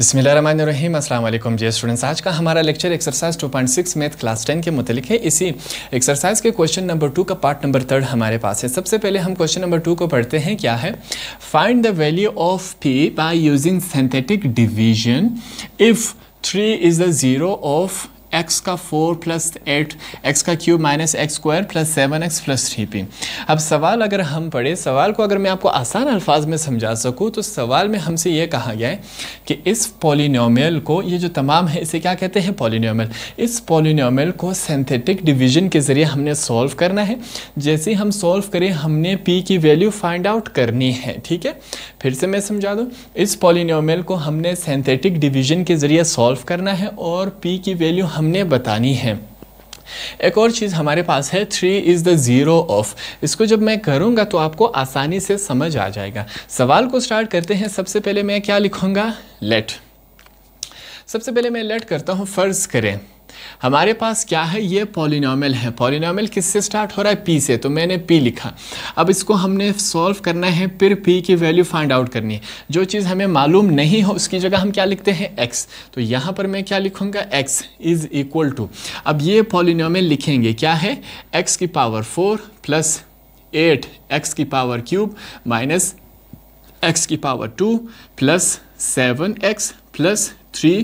बसमीम अल्लाम जी स्टूडेंट्स आज का हमारा लेक्चर एक्सरसाइज 2.6 मैथ क्लास 10 के मुतलिक है इसी एक्सरसाइज के क्वेश्चन नंबर टू का पार्ट नंबर थर्ड हमारे पास है सबसे पहले हम क्वेश्चन नंबर टू को पढ़ते हैं क्या है find the value of P by using synthetic division if three is the zero of X का फोर प्लस एट एक्स का cube minus X square plus seven X plus three P अब सवाल अगर हम पढ़े सवाल को अगर मैं आपको आसान अल्फाज में समझा सकूँ तो सवाल में हमसे ये कहा गया है कि इस पॉलिनोमियल को ये जो तमाम है इसे क्या कहते हैं पॉलिनोमियल इस पॉलिनोमियल को सेंथेटिक डिवीजन के ज़रिए हमने सॉल्व करना है जैसे हम सॉल्व करें हमने पी की वैल्यू फाइंड आउट करनी है ठीक है फिर से मैं समझा दूँ इस पॉलिनोमियल को हमने सेंथेटिक डिवीजन के ज़रिए सॉल्व करना है और पी की वैल्यू हम हमने बतानी है एक और चीज़ हमारे पास है three is the zero of इसको जब मैं करूँगा तो आपको आसानी से समझ आ जाएगा सवाल को स्टार्ट करते हैं सबसे पहले मैं क्या लिखूँगा लेट सबसे पहले मैं लेट करता हूँ फ़र्ज़ करें हमारे पास क्या है ये पॉलिनॉमल है पॉलिनॉमल किससे स्टार्ट हो रहा है पी से तो मैंने पी लिखा अब इसको हमने सॉल्व करना है फिर पी की वैल्यू फाइंड आउट करनी है जो चीज़ हमें मालूम नहीं हो उसकी जगह हम क्या लिखते हैं एक्स तो यहाँ पर मैं क्या लिखूँगा एक्स इज़ इक्वल टू अब ये पॉलिनॉमल लिखेंगे क्या है एक्स की power four plus eight X की पावर क्यूब माइनस एक्स की power two plus seven X plus three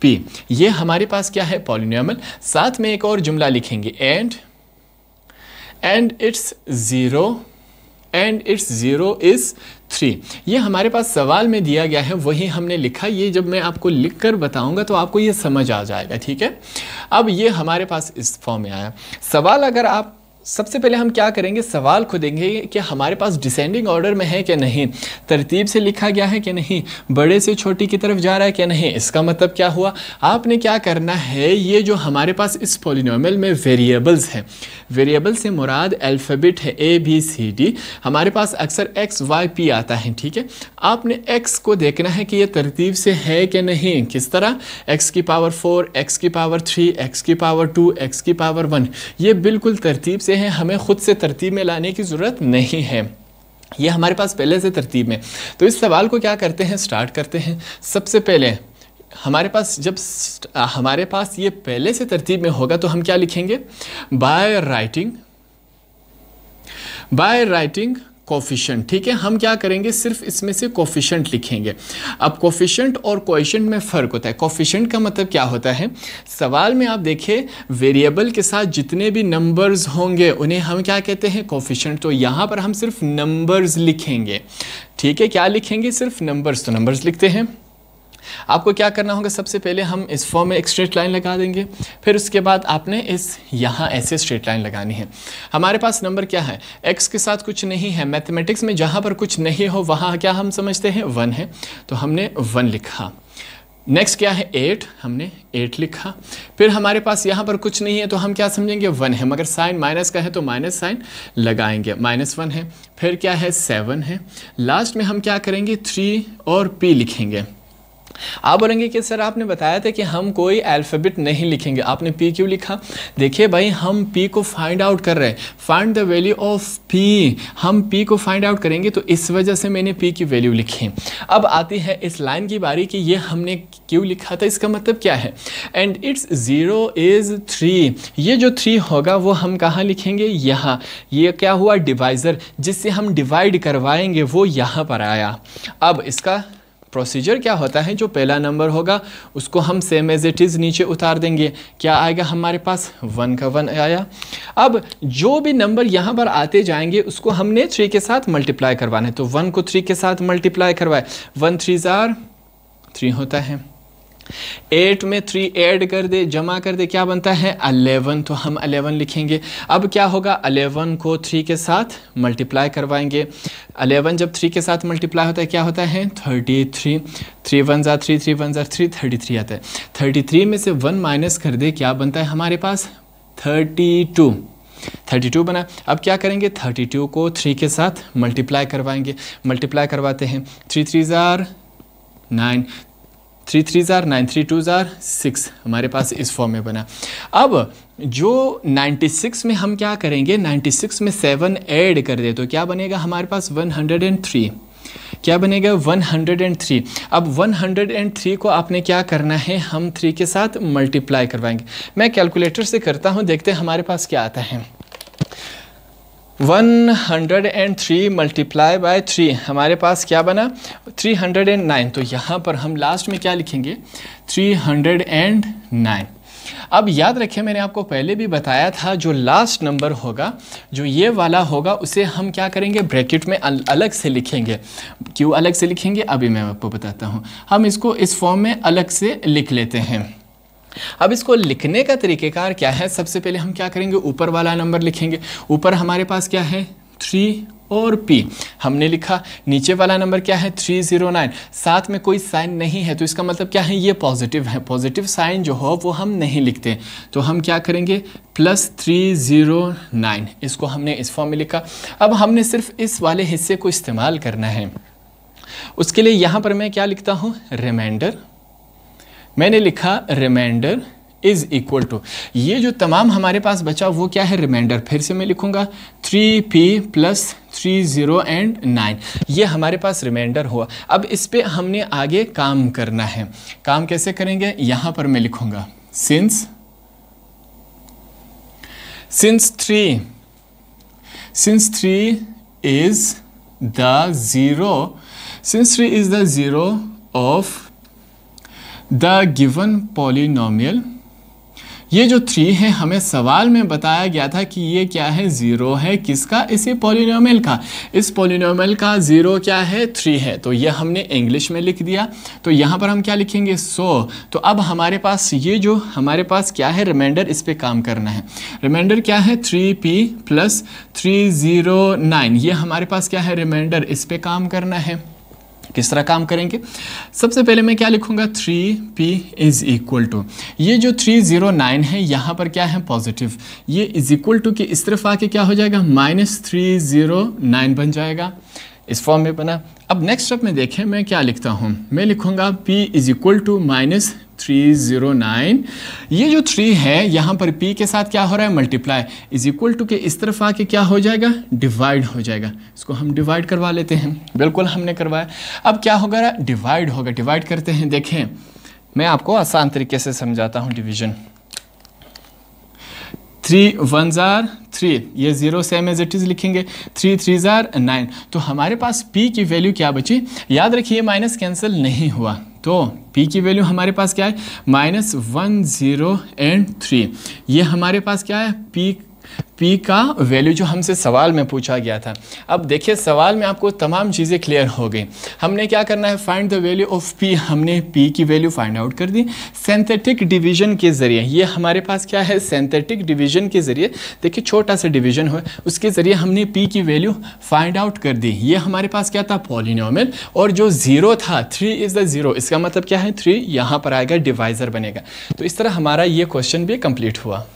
P ये हमारे पास क्या है पॉलिनियमल साथ में एक और जुमला लिखेंगे and and it's zero and it's zero is three ये हमारे पास सवाल में दिया गया है वही हमने लिखा ये जब मैं आपको लिख कर बताऊँगा तो आपको ये समझ आ जाएगा ठीक है अब ये हमारे पास इस फॉर्म में आया सवाल अगर आप सबसे पहले हम क्या करेंगे सवाल खुदेंगे कि हमारे पास डिसेंडिंग ऑर्डर में है क्या नहीं तरतीब से लिखा गया है कि नहीं बड़े से छोटी की तरफ जा रहा है क्या नहीं इसका मतलब क्या हुआ आपने क्या करना है ये जो हमारे पास इस पोलिनोमल में वेरिएबल्स हैं वेरिएबल से मुराद अल्फ़ाबेट है ए बी सी डी हमारे पास अक्सर एक्स वाई पी आता है ठीक है आपने एक्स को देखना है कि ये तरतीब से है कि नहीं किस तरह एक्स की पावर फोर एक्स की पावर थ्री एक्स की पावर टू एक्स की पावर वन ये बिल्कुल तरतीब से हैं हमें ख़ुद से तरतीब में लाने की ज़रूरत नहीं है ये हमारे पास पहले से तरतीब में तो इस सवाल को क्या करते हैं स्टार्ट करते हैं सबसे पहले हमारे पास जब हमारे पास ये पहले से तरतीब में होगा तो हम क्या लिखेंगे by writing by writing coefficient ठीक है हम क्या करेंगे सिर्फ इसमें से कोफिशेंट लिखेंगे अब कोफिशेंट और कोएशेंट में फ़र्क होता है कोफिशेंट का मतलब क्या होता है सवाल में आप देखें वेरिएबल के साथ जितने भी नंबर्स होंगे उन्हें हम क्या कहते हैं कोफिशेंट तो यहाँ पर हम सिर्फ नंबर्स लिखेंगे ठीक है क्या लिखेंगे सिर्फ नंबर्स तो नंबर्स लिखते हैं आपको क्या करना होगा सबसे पहले हम इस फॉर्म में एक स्ट्रेट लाइन लगा देंगे फिर उसके बाद आपने इस यहाँ ऐसे स्ट्रेट लाइन लगानी है हमारे पास नंबर क्या है एक्स के साथ कुछ नहीं है मैथमेटिक्स में जहाँ पर कुछ नहीं हो वहाँ क्या हम समझते हैं वन है तो हमने वन लिखा नेक्स्ट क्या है एट हमने एट लिखा फिर हमारे पास यहाँ पर कुछ नहीं है तो हम क्या समझेंगे वन है मगर साइन माइनस का है तो माइनस साइन लगाएंगे माइनस वन है फिर क्या है सेवन है लास्ट में हम क्या करेंगे थ्री और पी लिखेंगे आप बोलेंगे कि सर आपने बताया था कि हम कोई अल्फ़ाबेट नहीं लिखेंगे आपने पी क्यों लिखा देखिए भाई हम पी को फाइंड आउट कर रहे हैं find the value of P हम पी को फाइंड आउट करेंगे तो इस वजह से मैंने पी की वैल्यू लिखी अब आती है इस लाइन की बारी कि ये हमने क्यों लिखा था इसका मतलब क्या है and it's zero is three ये जो थ्री होगा वो हम कहाँ लिखेंगे यहाँ ये क्या हुआ डिवाइज़र जिससे हम डिवाइड करवाएंगे वो यहाँ पर आया अब इसका प्रोसीजर क्या होता है जो पहला नंबर होगा उसको हम सेम एज इट इज़ नीचे उतार देंगे क्या आएगा हमारे पास वन का वन आया अब जो भी नंबर यहाँ पर आते जाएंगे उसको हमने थ्री के साथ मल्टीप्लाई करवाना है तो वन को थ्री के साथ मल्टीप्लाई करवाए वन थ्री ज़ार थ्री होता है एट में थ्री ऐड कर दे जमा कर दे क्या बनता है अलेवन तो हम अलेवन लिखेंगे अब क्या होगा अलेवन को थ्री के साथ मल्टीप्लाई करवाएंगे अलेवन जब थ्री के साथ मल्टीप्लाई होता है क्या होता है थर्टी थ्री थ्री वन ज़ा थ्री थ्री वन ज़ा थ्री थर्टी थ्री आता है थर्टी थ्री में से वन माइनस कर दे क्या बनता है हमारे पास थर्टी टू थर्टी टू बना अब क्या करेंगे थर्टी टू को थ्री के साथ मल्टीप्लाई करवाएंगे मल्टीप्लाई करवाते हैं थ्री थ्री ज़ार नाइन थ्री थ्री ज़ार नाइन थ्री टू ज़ार सिक्स हमारे पास इस फॉर्म में बना अब जो 96 में हम क्या करेंगे 96 में सेवन ऐड कर दे तो क्या बनेगा हमारे पास 103 क्या बनेगा 103 अब 103 को आपने क्या करना है हम थ्री के साथ मल्टीप्लाई करवाएंगे मैं कैलकुलेटर से करता हूँ देखते हैं हमारे पास क्या आता है 103 मल्टीप्लाई बाय थ्री हमारे पास क्या बना 309 तो यहाँ पर हम लास्ट में क्या लिखेंगे 309 अब याद रखें मैंने आपको पहले भी बताया था जो लास्ट नंबर होगा जो ये वाला होगा उसे हम क्या करेंगे ब्रैकेट में अल, अलग से लिखेंगे क्यों अलग से लिखेंगे अभी मैं आपको बताता हूँ हम इसको इस फॉर्म में अलग से लिख लेते हैं अब इसको लिखने का तरीक़ेकार क्या है सबसे पहले हम क्या करेंगे ऊपर वाला नंबर लिखेंगे ऊपर हमारे पास क्या है थ्री और पी हमने लिखा नीचे वाला नंबर क्या है थ्री जीरो नाइन साथ में कोई साइन नहीं है तो इसका मतलब क्या है ये पॉजिटिव है पॉजिटिव साइन जो हो वो हम नहीं लिखते तो हम क्या करेंगे प्लस थ्री ज़ीरो नाइन इसको हमने इस फॉर्म में लिखा अब हमने सिर्फ इस वाले हिस्से को इस्तेमाल करना है उसके लिए यहाँ पर मैं क्या लिखता हूँ रिमाइंडर मैंने लिखा रिमाइंडर इज इक्वल टू ये जो तमाम हमारे पास बचा वो क्या है रिमाइंडर फिर से मैं लिखूंगा three P plus three zero and nine ये हमारे पास रिमाइंडर हुआ अब इस पर हमने आगे काम करना है काम कैसे करेंगे यहां पर मैं लिखूंगा since since three since three is the zero since three is the zero of the given polynomial ये जो थ्री है हमें सवाल में बताया गया था कि ये क्या है ज़ीरो है किसका इसी पॉलिनोमियल का इस पॉलिनोमियल का ज़ीरो क्या है थ्री है तो ये हमने इंग्लिश में लिख दिया तो यहाँ पर हम क्या लिखेंगे सो so, तो अब हमारे पास ये जो हमारे पास क्या है रिमाइंडर इस पर काम करना है रिमाइंडर क्या है three P plus three zero nine ये हमारे पास क्या है रिमाइंडर इस पर काम करना है किस तरह काम करेंगे सबसे पहले मैं क्या लिखूंगा three P is equal to ये जो थ्री ज़ीरो नाइन है यहाँ पर क्या है पॉजिटिव ये इज़ इक्वल टू कि इस तरफ आके क्या हो जाएगा माइनस थ्री ज़ीरो नाइन बन जाएगा इस फॉर्म में बना अब नेक्स्ट स्टेप में देखें मैं क्या लिखता हूँ मैं लिखूँगा P is equal to minus three zero nine ये जो थ्री है यहाँ पर P के साथ क्या हो रहा है मल्टीप्लाई इज इक्वल टू के इस तरफ आके क्या हो जाएगा डिवाइड हो जाएगा इसको हम डिवाइड करवा लेते हैं बिल्कुल हमने करवाया अब क्या होगा डिवाइड होगा डिवाइड करते हैं देखें मैं आपको आसान तरीके से समझाता हूँ डिविजन थ्री वन ज़ार थ्री ये zero same as it is लिखेंगे थ्री थ्री ज़ार नाइन तो हमारे पास पी की वैल्यू क्या बची याद रखिए माइनस कैंसिल नहीं हुआ तो पी की वैल्यू हमारे पास क्या है minus one zero and three ये हमारे पास क्या है पी पी का वैल्यू जो हमसे सवाल में पूछा गया था अब देखिए सवाल में आपको तमाम चीज़ें क्लियर हो गई हमने क्या करना है find the value of P हमने पी की वैल्यू फाइंड आउट कर दी सेंथेटिक डिवीजन के ज़रिए ये हमारे पास क्या है सेंथेटिक डिवीजन के ज़रिए देखिए छोटा सा डिवीजन हो उसके ज़रिए हमने पी की वैल्यू फाइंड आउट कर दी ये हमारे पास क्या था पॉलिनोमल और जो ज़ीरो था थ्री इज़ द ज़ीरो इसका मतलब क्या है थ्री यहाँ पर आएगा डिवाइज़र बनेगा तो इस तरह हमारा ये क्वेश्चन भी कम्प्लीट हुआ